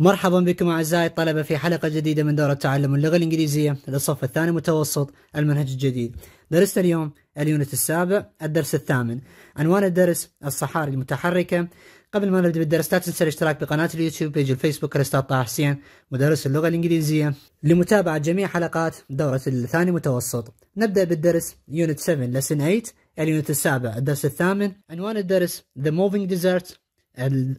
مرحبا بكم أعزائي الطلبة في حلقة جديدة من دورة تعلم اللغة الإنجليزية للصف الثاني متوسط المنهج الجديد درسنا اليوم اليونت السابع الدرس الثامن عنوان الدرس الصحاري المتحركة قبل ما نبدأ بالدرس لا تنسى الاشتراك بقناة اليوتيوب بيج الفيسبوك الاستاذ طه حسين مدرس اللغة الإنجليزية لمتابعة جميع حلقات دورة الثاني متوسط نبدأ بالدرس يونت 7 لسن 8 اليونت السابع الدرس الثامن عنوان الدرس The Moving Desert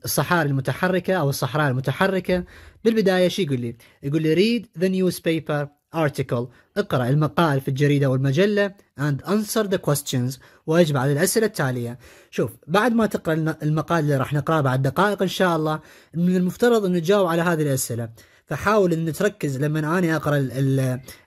الصحاري المتحركه او الصحراء المتحركه بالبدايه شو يقول لي؟ يقول لي read the newspaper article اقرا المقال في الجريده او المجله and answer the questions واجب على الاسئله التاليه. شوف بعد ما تقرا المقال اللي راح نقراه بعد دقائق ان شاء الله من المفترض أن تجاوب على هذه الاسئله. فحاول ان تركز لما انا اقرا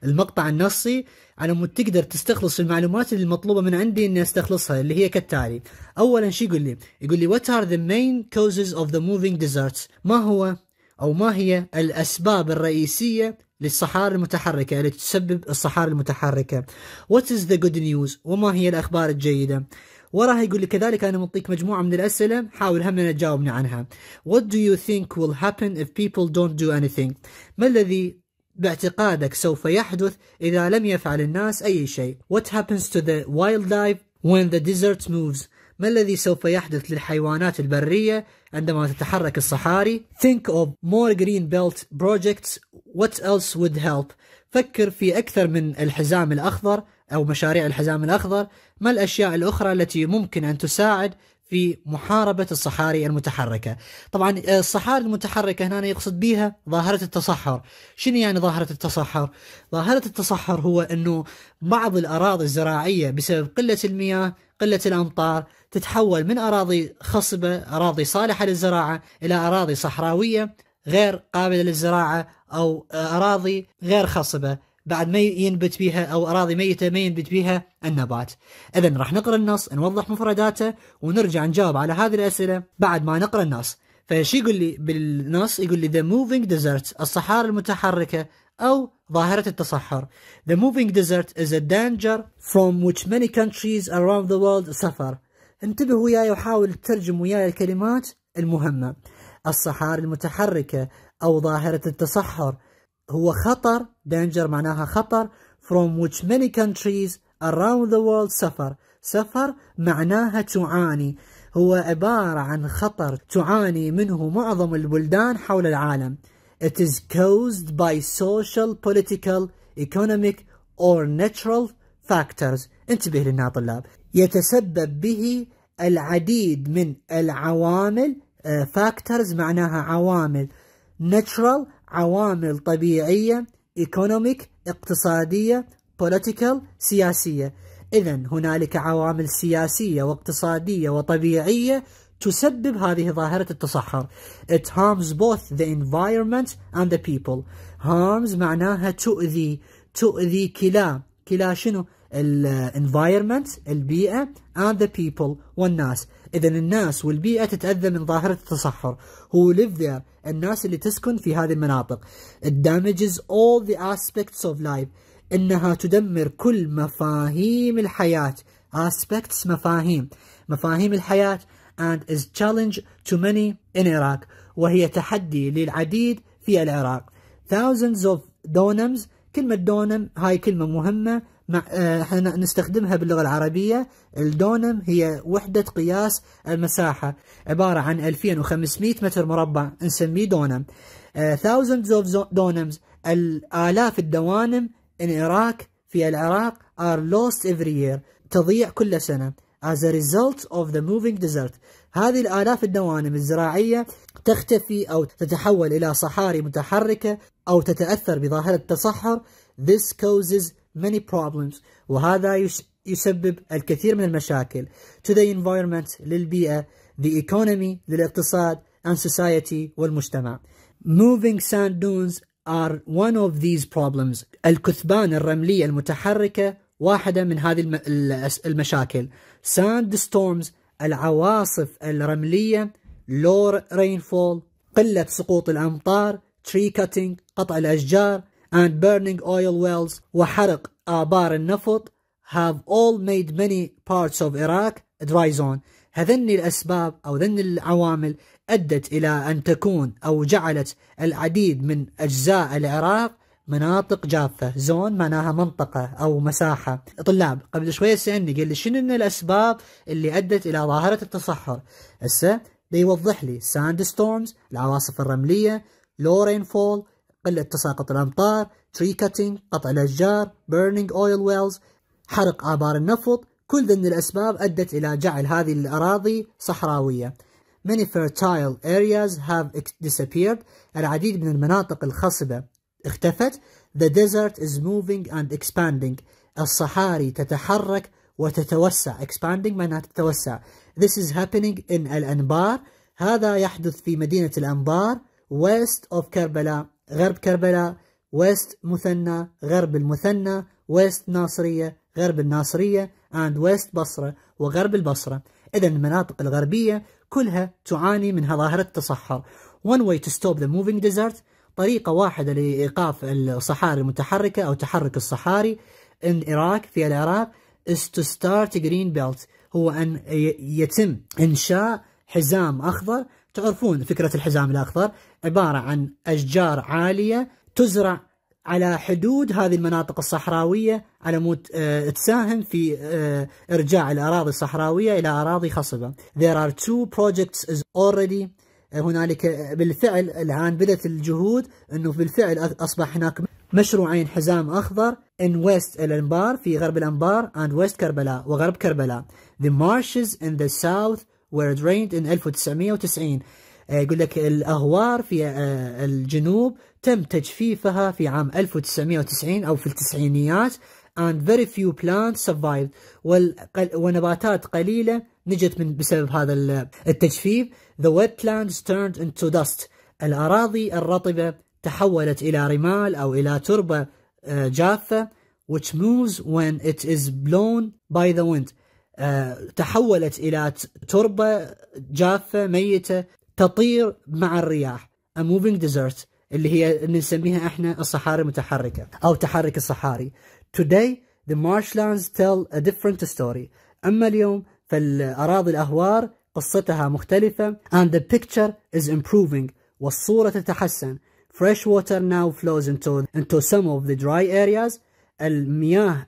المقطع النصي على مود تقدر تستخلص المعلومات اللي المطلوبه من عندي اني استخلصها اللي هي كالتالي اولا شو يقول لي يقول لي what are the main causes of the moving deserts ما هو او ما هي الاسباب الرئيسيه للصحارى المتحركة اللي تسبب الصحارى المتحركة What is the good news وما هي الأخبار الجيدة وراها يقول لي كذلك أنا معطيك مجموعة من الأسئلة حاول همنا تجاوبني عنها What do you think will happen if people don't do anything ما الذي باعتقادك سوف يحدث إذا لم يفعل الناس أي شيء What happens to the wildlife when the desert moves ما الذي سوف يحدث للحيوانات البرية عندما تتحرك الصحاري Think of more green belt projects What else would help فكر في أكثر من الحزام الأخضر أو مشاريع الحزام الأخضر ما الأشياء الأخرى التي ممكن أن تساعد في محاربة الصحاري المتحركة طبعا آه، الصحاري المتحركة هنا يقصد بها ظاهرة التصحر شنو يعني ظاهرة التصحر؟ ظاهرة التصحر هو أنه بعض الأراضي الزراعية بسبب قلة المياه قلة الأمطار تتحول من أراضي خصبة أراضي صالحة للزراعة إلى أراضي صحراوية غير قابلة للزراعة أو آه، أراضي غير خصبة بعد ما ينبت بها أو أراضي ميتة ما ينبت بها النبات إذا راح نقرأ النص نوضح مفرداته ونرجع نجاوب على هذه الأسئلة بعد ما نقرأ النص فايش يقول لي بالنص يقول لي ذا موفينج ديزرت الصحارى المتحركة أو ظاهرة التصحر ذا موفينج ديزرت از ا دانجر فروم ويتش ماني countries اراوند ذا وورلد سفر. انتبه وياي وحاول تترجم وياي الكلمات المهمة الصحارى المتحركة أو ظاهرة التصحر هو خطر danger معناها خطر from which many countries around the world suffer سفر معناها تعاني هو عبارة عن خطر تعاني منه معظم البلدان حول العالم It is caused by social, political, economic or natural factors انتبه لنا طلاب يتسبب به العديد من العوامل آه، factors معناها عوامل natural عوامل طبيعية ايكونوميك اقتصادية بوليتيكال سياسية إذا هنالك عوامل سياسية واقتصادية وطبيعية تسبب هذه ظاهرة التصحر It harms both the environment and the people harms معناها تؤذي تؤذي كلا كلا شنو؟ ال environment البيئة and the people والناس إذا الناس والبيئة تتأذى من ظاهرة التصحر who live there الناس اللي تسكن في هذه المناطق it damages all the aspects of life إنها تدمر كل مفاهيم الحياة aspects مفاهيم مفاهيم الحياة and is challenge to many in Iraq وهي تحدي للعديد في العراق thousands of donums كلمة دونم هاي كلمة مهمة مع احنا آه، نستخدمها باللغة العربية الدونم هي وحدة قياس المساحة عبارة عن 2500 متر مربع نسميه دونم آه، thousands of donums الآلاف الدوانم in Iraq في العراق are lost every year تضيع كل سنة as a result of the moving desert هذه الآلاف الدوانم الزراعية تختفي أو تتحول إلى صحاري متحركة أو تتأثر بظاهرة التصحر this causes many problems وهذا يسبب الكثير من المشاكل to the environment للبيئة the economy للاقتصاد and society والمجتمع moving sand dunes are one of these problems الكثبان الرملية المتحركة واحدة من هذه المشاكل sand storms العواصف الرملية low rainfall قلة سقوط الأمطار tree cutting قطع الأشجار and burning oil wells وحرق آبار النفط have all made many parts of Iraq dry zone هذن الأسباب أو ذن العوامل أدت إلى أن تكون أو جعلت العديد من أجزاء العراق مناطق جافة زون معناها منطقة أو مساحة طلاب قبل شوية سألني قال لي شنو الأسباب اللي أدت إلى ظاهرة التصحر هسه بيوضح لي ساند ستورمز العواصف الرملية low rainfall قلة تساقط الأمطار تري كاتينج قطع الأشجار بيرنينج أويل ويلز حرق آبار النفط كل ذن من الأسباب أدت إلى جعل هذه الأراضي صحراوية Many fertile areas have disappeared العديد من المناطق الخصبة اختفت The desert is moving and expanding الصحاري تتحرك وتتوسع expanding معناها تتوسع This is happening in الأنبار هذا يحدث في مدينة الأنبار west of كربلاء غرب كربلاء ويست مثنى غرب المثنى ويست ناصرية غرب الناصرية and ويست بصرة وغرب البصرة إذا المناطق الغربية كلها تعاني من ظاهرة التصحر one way to stop the moving desert طريقة واحدة لإيقاف الصحاري المتحركة أو تحرك الصحاري in Iraq في العراق is to start a green belt هو أن يتم إنشاء حزام أخضر تعرفون فكرة الحزام الأخضر عبارة عن أشجار عالية تزرع على حدود هذه المناطق الصحراوية على مود آه، تساهم في آه، إرجاع الأراضي الصحراوية إلى أراضي خصبة. There are two projects is already آه، هنالك بالفعل الآن بدأت الجهود أنه بالفعل أصبح هناك مشروعين حزام أخضر in west الأنبار في غرب الأنبار and west كربلاء وغرب كربلاء. The marshes in the south were drained in 1990 يقول لك الأهوار في آه، الجنوب تم تجفيفها في عام 1990 أو في التسعينيات and very few plants survived ونباتات قليلة نجت من بسبب هذا التجفيف the wetlands turned into dust الأراضي الرطبة تحولت إلى رمال أو إلى تربة آه، جافة which moves when it is blown by the wind آه، تحولت إلى تربة جافة ميتة تطير مع الرياح a moving desert اللي هي اللي نسميها احنا الصحاري المتحركة أو تحرك الصحاري today the marshlands tell a different story أما اليوم فالأراضي الأهوار قصتها مختلفة and the picture is improving والصورة تتحسن fresh water now flows into, into some of the dry areas المياه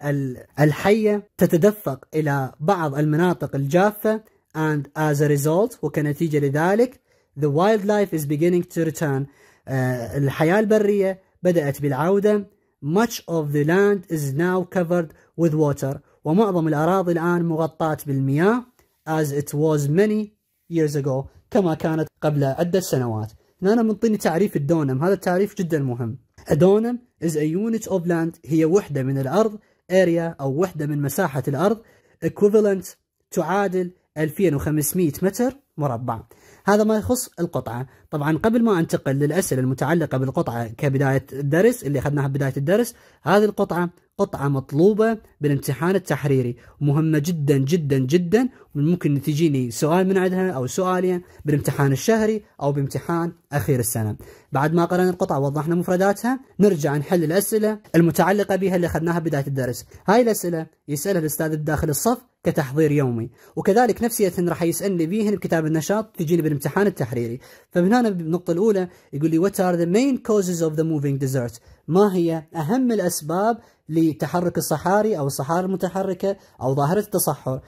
الحية تتدفق إلى بعض المناطق الجافة and as a result وكنتيجة لذلك the wildlife is beginning to return uh, الحياة البرية بدأت بالعودة much of the land is now covered with water ومعظم الأراضي الآن مغطاة بالمياه as it was many years ago كما كانت قبل عدة سنوات هنا أنا منطيني تعريف الدونم هذا التعريف جدا مهم A donum is a unit of land هي وحدة من الأرض area أو وحدة من مساحة الأرض equivalent تعادل 2500 متر مربع هذا ما يخص القطعة طبعا قبل ما أنتقل للأسئلة المتعلقة بالقطعة كبداية الدرس اللي أخذناها بداية الدرس هذه القطعة قطعة مطلوبة بالامتحان التحريري مهمة جدا جدا جدا ممكن تجيني سؤال من عندها أو سؤالين بالامتحان الشهري أو بامتحان أخير السنة بعد ما قرأنا القطعة ووضحنا مفرداتها نرجع نحل الأسئلة المتعلقة بها اللي أخذناها بداية الدرس هاي الأسئلة يسألها الأستاذ بداخل الصف كتحضير يومي وكذلك نفسية راح يسألني بيهن بكتاب النشاط تجيني بالامتحان التحريري فمن هنا بالنقطة الأولى يقول لي what are the main causes of the moving desert ما هي أهم الأسباب لتحرك الصحاري أو الصحاري المتحركة أو ظاهرة التصحر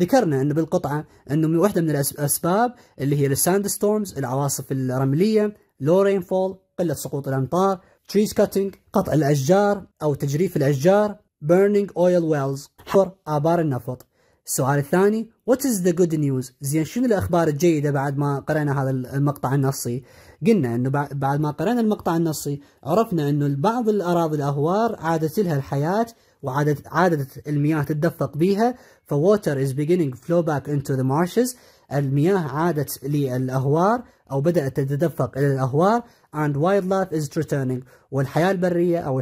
ذكرنا انه بالقطعه انه من واحده من الاسباب اللي هي الساند ستورمز العواصف الرمليه لو رين فول قله سقوط الامطار تريز كاتنج قطع الاشجار او تجريف الاشجار بيرنينج اويل ويلز حفر ابار النفط السؤال الثاني وات از ذا جود نيوز زين شنو الاخبار الجيده بعد ما قرانا هذا المقطع النصي قلنا انه بعد ما قرانا المقطع النصي عرفنا انه بعض الاراضي الاهوار عادت لها الحياه وعادت عادت المياه تتدفق بها فووتر از beginning فلو باك انتو ذا marshes المياه عادت للاهوار او بدات تتدفق الى الاهوار and wildlife is returning والحياة البرية أو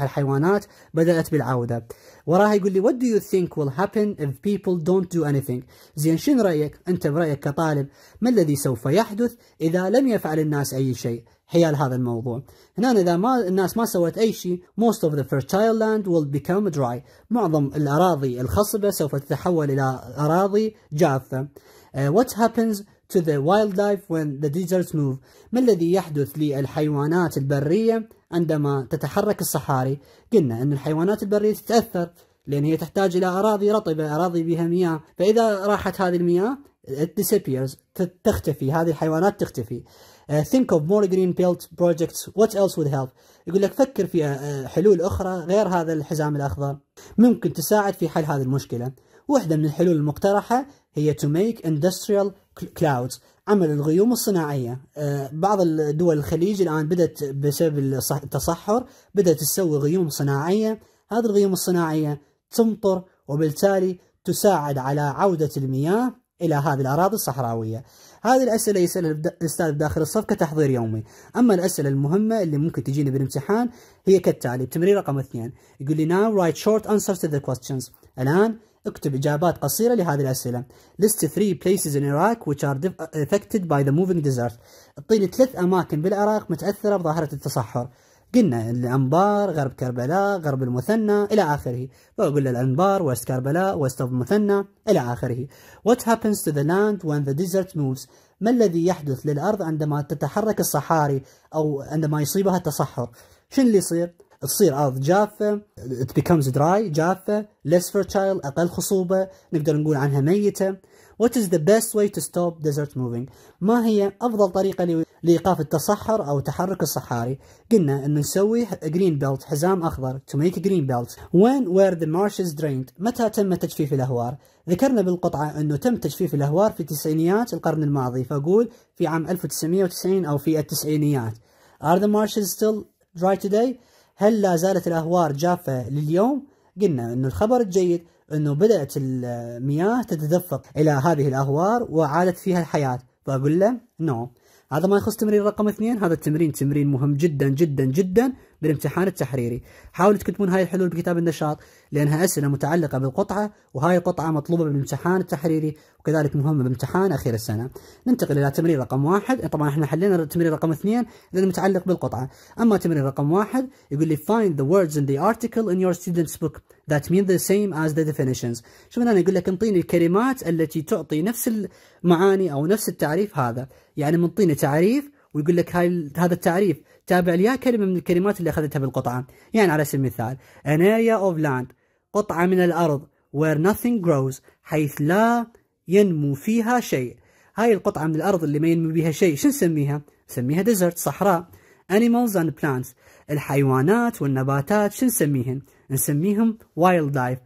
الحيوانات بدأت بالعودة وراها يقول لي what do you think will happen if people don't do anything زين شن رأيك أنت برأيك كطالب ما الذي سوف يحدث إذا لم يفعل الناس أي شيء حيال هذا الموضوع هنا إذا ما الناس ما سوت أي شيء most of the fertile land will become dry معظم الأراضي الخصبة سوف تتحول إلى أراضي جافة uh, what happens to the wildlife when the deserts move ما الذي يحدث للحيوانات البرية عندما تتحرك الصحاري قلنا أن الحيوانات البرية تتأثر لأن هي تحتاج إلى أراضي رطبة أراضي بها مياه فإذا راحت هذه المياه it disappears تختفي هذه الحيوانات تختفي uh, think of more green belt projects what else would help يقول لك فكر في uh, uh, حلول أخرى غير هذا الحزام الأخضر ممكن تساعد في حل هذه المشكلة واحدة من الحلول المقترحة هي to make industrial كلاودز عمل الغيوم الصناعية آه، بعض الدول الخليج الآن بدأت بسبب التصحر بدأت تسوي غيوم صناعية هذه الغيوم الصناعية تمطر وبالتالي تساعد على عودة المياه إلى هذه الأراضي الصحراوية هذه الأسئلة يسألها الأستاذ داخل الصف كتحضير يومي أما الأسئلة المهمة اللي ممكن تجيني بالامتحان هي كالتالي التمرين رقم اثنين يقول لي now write short answers to the questions الآن اكتب إجابات قصيرة لهذه الأسئلة. List three places in Iraq which are affected by the moving desert. اعطيني ثلاث أماكن بالعراق متأثرة بظاهرة التصحر. قلنا الأنبار، غرب كربلاء، غرب المثنى إلى آخره. فأقول الأنبار، وست كربلاء، وست المثنى إلى آخره. What happens to the land when the desert moves? ما الذي يحدث للأرض عندما تتحرك الصحاري أو عندما يصيبها التصحر؟ شنو اللي يصير؟ تصير ارض جافه it becomes dry جافه less fertile اقل خصوبه نقدر نقول عنها ميته What is the best way to stop desert moving؟ ما هي أفضل طريقة لإيقاف التصحر أو تحرك الصحاري؟ قلنا أن نسوي green belt حزام أخضر to make green belt. When were the marshes drained؟ متى تم تجفيف الأهوار؟ ذكرنا بالقطعة أنه تم تجفيف الأهوار في تسعينيات القرن الماضي فأقول في عام 1990 أو في التسعينيات. Are the marshes still dry today؟ هل لا زالت الأهوار جافة لليوم؟ قلنا انه الخبر الجيد أنه بدأت المياه تتدفق إلى هذه الأهوار وعادت فيها الحياة فأقول له نو no. هذا ما يخص تمرين رقم اثنين هذا التمرين تمرين مهم جدا جدا جدا بالامتحان التحريري حاولوا تكتبون هاي الحلول بكتاب النشاط لأنها أسئلة متعلقة بالقطعة وهاي القطعة مطلوبة بالامتحان التحريري وكذلك مهمة بامتحان أخير السنة ننتقل إلى تمرين رقم واحد طبعا احنا حلينا تمرين رقم اثنين لأنه متعلق بالقطعة أما تمرين رقم واحد يقول لي find the words in the article in your student's book that mean the same as the definitions شوف أنا يقول لك انطيني الكلمات التي تعطي نفس المعاني أو نفس التعريف هذا يعني منطيني تعريف ويقول لك هاي هذا التعريف تابع لي كلمه من الكلمات اللي اخذتها بالقطعه يعني على سبيل المثال an area of land قطعه من الارض where nothing grows حيث لا ينمو فيها شيء هاي القطعه من الارض اللي ما ينمو بها شيء شو نسميها نسميها desert صحراء animals and plants الحيوانات والنباتات شو نسميهن نسميهم وايلد لايف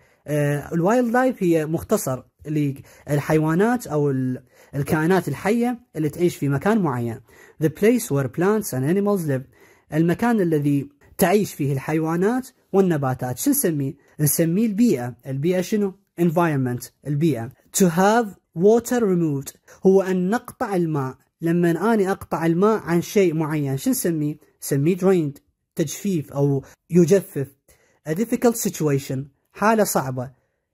الوايلد لايف هي مختصر اللي الحيوانات أو الكائنات الحية اللي تعيش في مكان معين the place where plants and animals live المكان الذي تعيش فيه الحيوانات والنباتات شو نسميه؟ نسميه البيئة البيئة شنو؟ environment البيئة to have water removed هو أن نقطع الماء لما أني أقطع الماء عن شيء معين شو نسميه؟ نسميه drained تجفيف أو يجفف a difficult situation حالة صعبة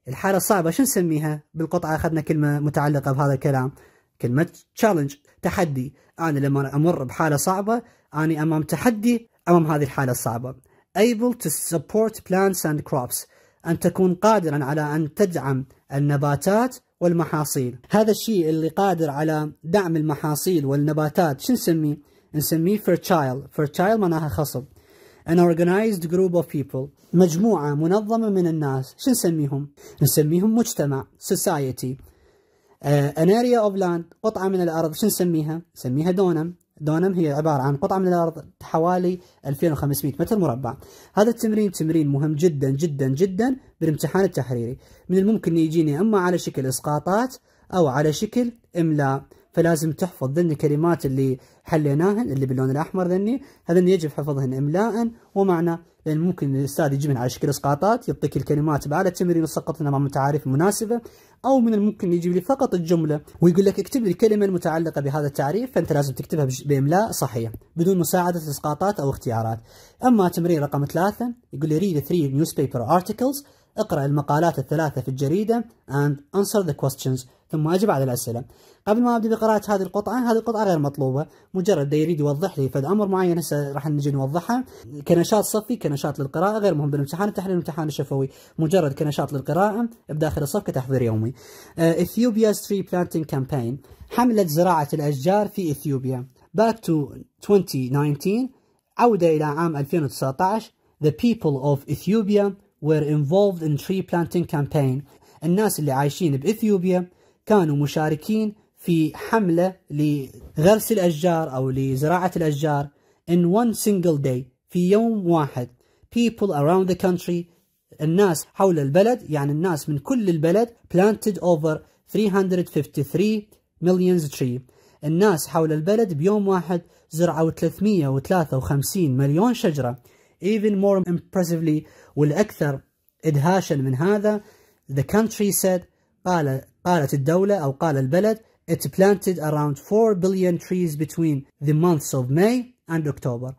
الحالة الصعبة شو نسميها؟ بالقطعة أخذنا كلمة متعلقة بهذا الكلام كلمة تشالنج تحدي أنا لما أمر بحالة صعبة أنا أمام تحدي أمام هذه الحالة الصعبة able to support plants and crops أن تكون قادرا على أن تدعم النباتات والمحاصيل هذا الشيء اللي قادر على دعم المحاصيل والنباتات شو نسميه؟ نسميه fertile fertile معناها خصب an organized group of people مجموعة منظمة من الناس شو نسميهم؟ نسميهم مجتمع society uh, an area of land قطعة من الأرض شو نسميها؟ نسميها دونم دونم هي عبارة عن قطعة من الأرض حوالي 2500 متر مربع هذا التمرين تمرين مهم جدا جدا جدا بالامتحان التحريري من الممكن يجيني أما على شكل إسقاطات أو على شكل إملاء فلازم تحفظ ذن الكلمات اللي حليناهن اللي باللون الاحمر ذني هذن يجب حفظهن املاء ومعنى لان ممكن الاستاذ يجيبهن على شكل اسقاطات يعطيك الكلمات بعد التمرين وسقطنا مع متعارف مناسبه او من الممكن يجيب لي فقط الجمله ويقول لك اكتب لي الكلمه المتعلقه بهذا التعريف فانت لازم تكتبها باملاء صحيح بدون مساعده اسقاطات او اختيارات اما تمرين رقم ثلاثه يقول لي read three newspaper articles اقرأ المقالات الثلاثة في الجريدة and answer the questions ثم أجب على الأسئلة قبل ما أبدأ بقراءة هذه القطعة هذه القطعة غير مطلوبة مجرد دا يريد يوضح لي فد أمر معين هسه راح نجي نوضحها كنشاط صفي كنشاط للقراءة غير مهم بالامتحان التحليل الامتحان الشفوي مجرد كنشاط للقراءة بداخل الصف كتحضير يومي آه، Ethiopia's Tree Planting Campaign حملة زراعة الأشجار في إثيوبيا Back to 2019 عودة إلى عام 2019 The People of Ethiopia were involved in tree planting campaign الناس اللي عايشين بإثيوبيا كانوا مشاركين في حملة لغرس الأشجار أو لزراعة الأشجار in one single day في يوم واحد people around the country الناس حول البلد يعني الناس من كل البلد planted over 353 million tree الناس حول البلد بيوم واحد زرعوا 353 مليون شجرة even more impressively والأكثر إدهاشا من هذا the country said قال قالت الدولة أو قال البلد it planted around 4 billion trees between the months of May and October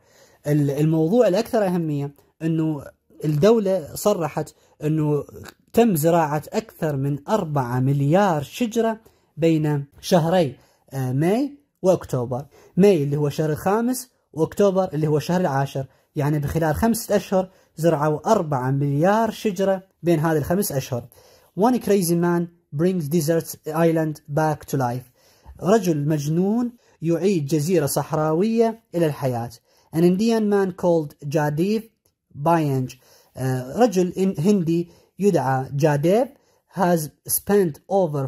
الموضوع الأكثر أهمية أنه الدولة صرحت أنه تم زراعة أكثر من 4 مليار شجرة بين شهري ماي وأكتوبر ماي اللي هو الشهر الخامس وأكتوبر اللي هو الشهر العاشر يعني بخلال خمسة أشهر زرعوا أربعة مليار شجرة بين هذه الخمس أشهر One crazy man brings desert island back to life رجل مجنون يعيد جزيرة صحراوية إلى الحياة An Indian man called Jadiv Bayanj رجل هندي يدعى جاديب has spent over 40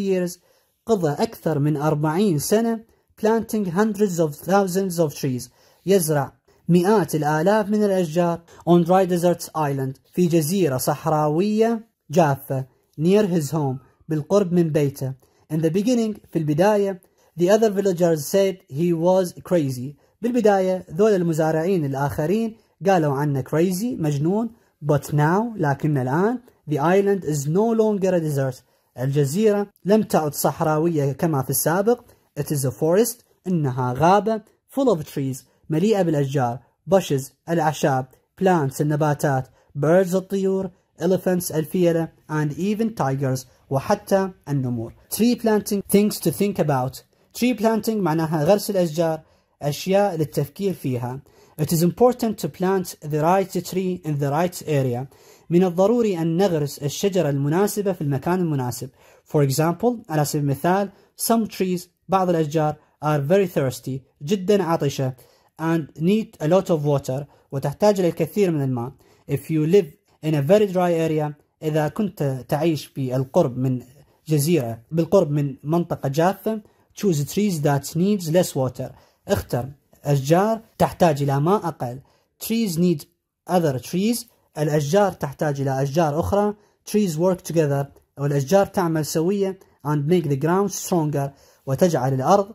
years قضى أكثر من 40 سنة planting hundreds of thousands of trees يزرع مئات الآلاف من الأشجار on dry desert island في جزيرة صحراوية جافة near his home بالقرب من بيته in the beginning في البداية the other villagers said he was crazy بالبداية ذول المزارعين الآخرين قالوا عنه crazy مجنون but now لكن الآن the island is no longer a desert الجزيرة لم تعد صحراوية كما في السابق it is a forest إنها غابة full of trees مليئة بالأشجار bushes الأعشاب plants النباتات birds الطيور elephants الفيلة and even tigers وحتى النمور tree planting things to think about tree planting معناها غرس الأشجار أشياء للتفكير فيها It is important to plant the right tree in the right area. من الضروري أن نغرس الشجرة المناسبة في المكان المناسب. For example, على سبيل المثال, some trees, بعض الأشجار, are very thirsty, جدا عطشة. and need a lot of water وتحتاج للكثير من الماء if you live in a very dry area إذا كنت تعيش بالقرب من جزيرة بالقرب من منطقة جافة choose trees that needs less water اختر أشجار تحتاج إلى ماء أقل trees need other trees الأشجار تحتاج إلى أشجار أخرى trees work together والأشجار تعمل سوية and make the ground stronger وتجعل الأرض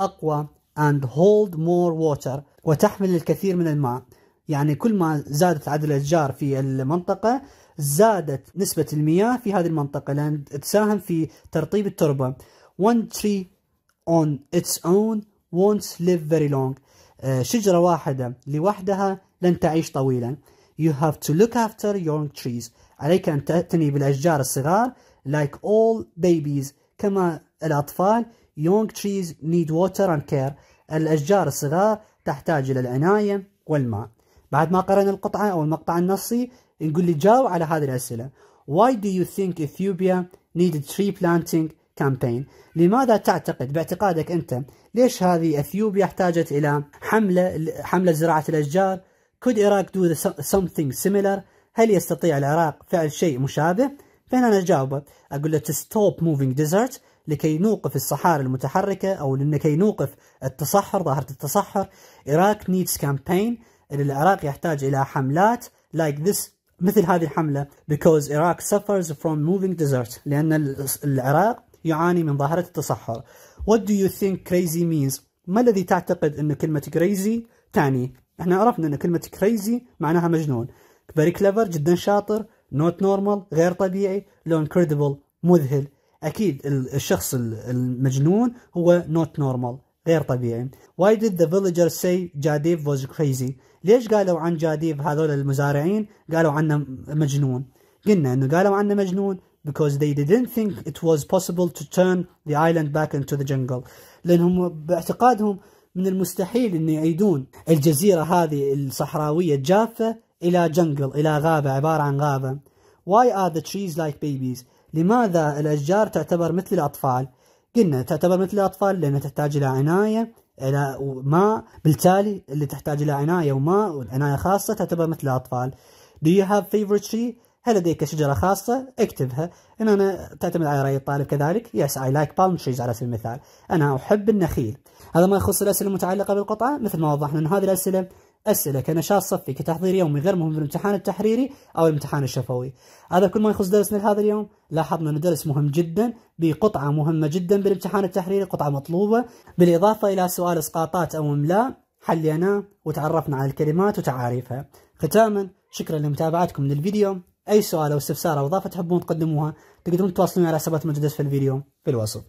أقوى and hold more water وتحمل الكثير من الماء يعني كل ما زادت عدد الأشجار في المنطقة زادت نسبة المياه في هذه المنطقة لأن تساهم في ترطيب التربة one tree on its own won't live very long آه، شجرة واحدة لوحدها لن تعيش طويلا you have to look after young trees عليك أن تعتني بالأشجار الصغار like all babies كما الأطفال young trees need water and care الأشجار الصغار تحتاج إلى العناية والماء بعد ما قرأنا القطعة أو المقطع النصي نقول لي جاوب على هذه الأسئلة Why do you think Ethiopia needed tree planting campaign لماذا تعتقد باعتقادك أنت ليش هذه أثيوبيا احتاجت إلى حملة حملة زراعة الأشجار Could Iraq do something similar هل يستطيع العراق فعل شيء مشابه؟ فهنا أنا أجاوبه أقول له to stop moving desert لكي نوقف الصحاري المتحركة أو لكي نوقف التصحر ظاهرة التصحر Iraq needs campaign العراق يحتاج إلى حملات like this مثل هذه الحملة because Iraq suffers from moving desert لأن العراق يعاني من ظاهرة التصحر What do you think crazy means ما الذي تعتقد أن كلمة crazy تعني احنا عرفنا أن كلمة crazy معناها مجنون very clever جدا شاطر not normal غير طبيعي لون incredible مذهل اكيد الشخص المجنون هو نوت نورمال غير طبيعي why did the villagers say جاديف was crazy ليش قالوا عن جاديف هذول المزارعين قالوا عنه مجنون قلنا انه قالوا عنه مجنون because they didn't think it was possible to turn the island back into the jungle لانهم باعتقادهم من المستحيل ان يعيدون الجزيره هذه الصحراويه الجافه الى جنجل الى غابه عباره عن غابه why are the trees like babies لماذا الأشجار تعتبر مثل الأطفال؟ قلنا تعتبر مثل الأطفال لأنها تحتاج إلى عناية إلى ماء بالتالي اللي تحتاج إلى عناية وماء وعناية خاصة تعتبر مثل الأطفال Do you have favorite tree? هل لديك شجرة خاصة؟ اكتبها إن أنا تعتمد على رأي الطالب كذلك Yes I like palm trees على سبيل المثال أنا أحب النخيل هذا ما يخص الأسئلة المتعلقة بالقطعة مثل ما وضحنا أن هذه الأسئلة أسئلة كنشاط صفي كتحضير يومي غير مهم في الامتحان التحريري أو الامتحان الشفوي هذا كل ما يخص درسنا لهذا اليوم لاحظنا أن درس مهم جدا بقطعة مهمة جدا بالامتحان التحريري قطعة مطلوبة بالإضافة إلى سؤال إسقاطات أو إملاء حليناه وتعرفنا على الكلمات وتعاريفها ختاما شكرا لمتابعتكم للفيديو أي سؤال أو استفسار أو إضافة تحبون تقدموها تقدرون تواصلوني على حسابات موجودة في الفيديو في الوصف